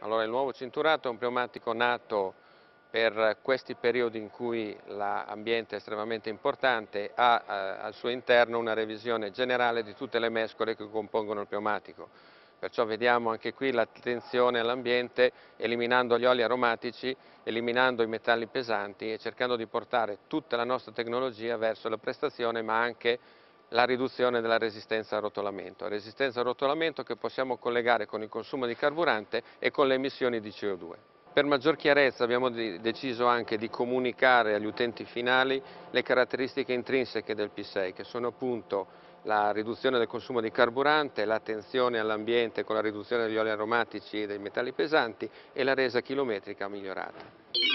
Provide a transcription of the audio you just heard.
Allora, il nuovo cinturato è un pneumatico nato per questi periodi in cui l'ambiente è estremamente importante, ha eh, al suo interno una revisione generale di tutte le mescole che compongono il pneumatico. Perciò vediamo anche qui l'attenzione all'ambiente, eliminando gli oli aromatici, eliminando i metalli pesanti e cercando di portare tutta la nostra tecnologia verso la prestazione ma anche la riduzione della resistenza al rotolamento, resistenza al rotolamento che possiamo collegare con il consumo di carburante e con le emissioni di CO2. Per maggior chiarezza abbiamo deciso anche di comunicare agli utenti finali le caratteristiche intrinseche del P6, che sono appunto la riduzione del consumo di carburante, l'attenzione all'ambiente con la riduzione degli oli aromatici e dei metalli pesanti e la resa chilometrica migliorata.